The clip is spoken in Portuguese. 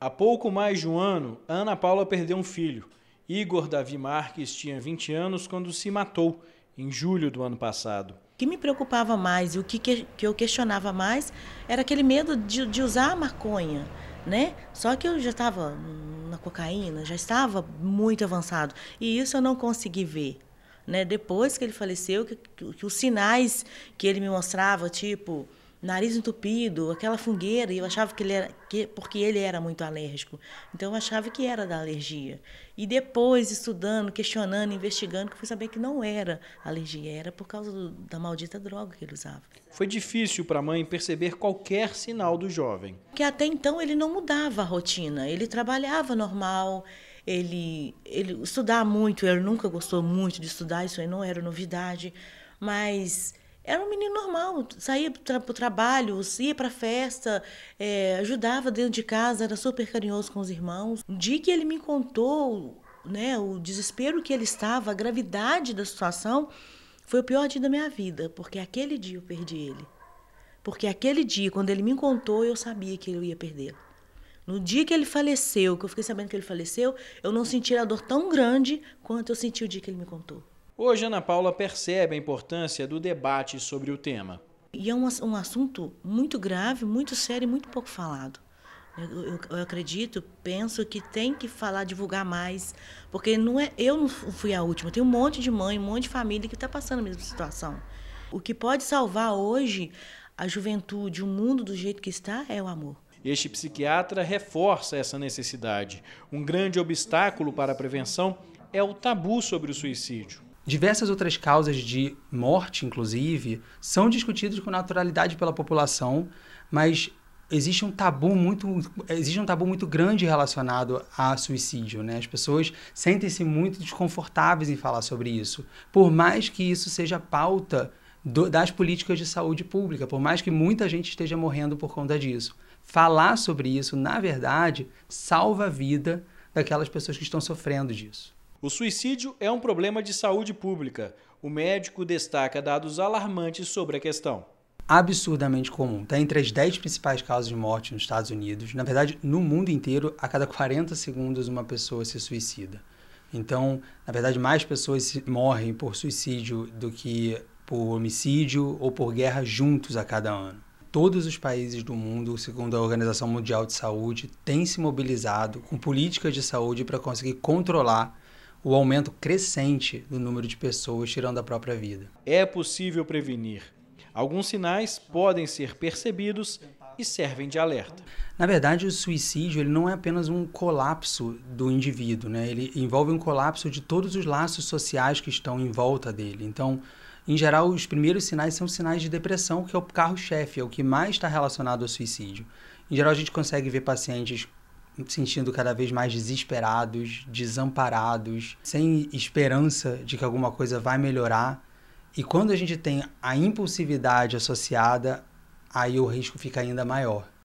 Há pouco mais de um ano, Ana Paula perdeu um filho. Igor Davi Marques tinha 20 anos quando se matou, em julho do ano passado. O que me preocupava mais e o que, que eu questionava mais era aquele medo de, de usar a maconha, né? Só que eu já estava na cocaína, já estava muito avançado. E isso eu não consegui ver. Né? Depois que ele faleceu, que, que, que os sinais que ele me mostrava, tipo nariz entupido, aquela fungueira, e eu achava que ele era que, porque ele era muito alérgico. Então eu achava que era da alergia. E depois estudando, questionando, investigando, que eu fui saber que não era alergia, era por causa do, da maldita droga que ele usava. Foi difícil para a mãe perceber qualquer sinal do jovem. Que até então ele não mudava a rotina, ele trabalhava normal, ele ele estudava muito, ele nunca gostou muito de estudar, isso aí não era novidade, mas era um menino normal, saía para o trabalho, ia para festa, é, ajudava dentro de casa, era super carinhoso com os irmãos. Um dia que ele me contou né, o desespero que ele estava, a gravidade da situação, foi o pior dia da minha vida, porque aquele dia eu perdi ele. Porque aquele dia, quando ele me contou, eu sabia que eu ia perdê-lo. No dia que ele faleceu, que eu fiquei sabendo que ele faleceu, eu não senti a dor tão grande quanto eu senti o dia que ele me contou. Hoje, Ana Paula percebe a importância do debate sobre o tema. E é um, um assunto muito grave, muito sério e muito pouco falado. Eu, eu, eu, acredito, penso que tem que falar, divulgar mais, porque não é, eu não fui a última. Tem um monte de mãe, um monte de família que está passando a mesma situação. O que pode salvar hoje a juventude, o mundo do jeito que está, é o amor. Este psiquiatra reforça essa necessidade. Um grande obstáculo para a prevenção é o tabu sobre o suicídio. Diversas outras causas de morte, inclusive, são discutidas com naturalidade pela população, mas existe um tabu muito existe um tabu muito grande relacionado a suicídio, né? As pessoas sentem-se muito desconfortáveis em falar sobre isso, por mais que isso seja pauta do, das políticas de saúde pública, por mais que muita gente esteja morrendo por conta disso. Falar sobre isso, na verdade, salva a vida daquelas pessoas que estão sofrendo disso. O suicídio é um problema de saúde pública. O médico destaca dados alarmantes sobre a questão. Absurdamente comum. Está entre as 10 principais causas de morte nos Estados Unidos. Na verdade, no mundo inteiro, a cada 40 segundos, uma pessoa se suicida. Então, na verdade, mais pessoas morrem por suicídio do que por homicídio ou por guerra juntos a cada ano. Todos os países do mundo, segundo a Organização Mundial de Saúde, têm se mobilizado com políticas de saúde para conseguir controlar o aumento crescente do número de pessoas tirando a própria vida. É possível prevenir. Alguns sinais podem ser percebidos e servem de alerta. Na verdade, o suicídio ele não é apenas um colapso do indivíduo, né? ele envolve um colapso de todos os laços sociais que estão em volta dele. Então, em geral, os primeiros sinais são sinais de depressão, que é o carro-chefe, é o que mais está relacionado ao suicídio. Em geral, a gente consegue ver pacientes se sentindo cada vez mais desesperados, desamparados, sem esperança de que alguma coisa vai melhorar. E quando a gente tem a impulsividade associada, aí o risco fica ainda maior.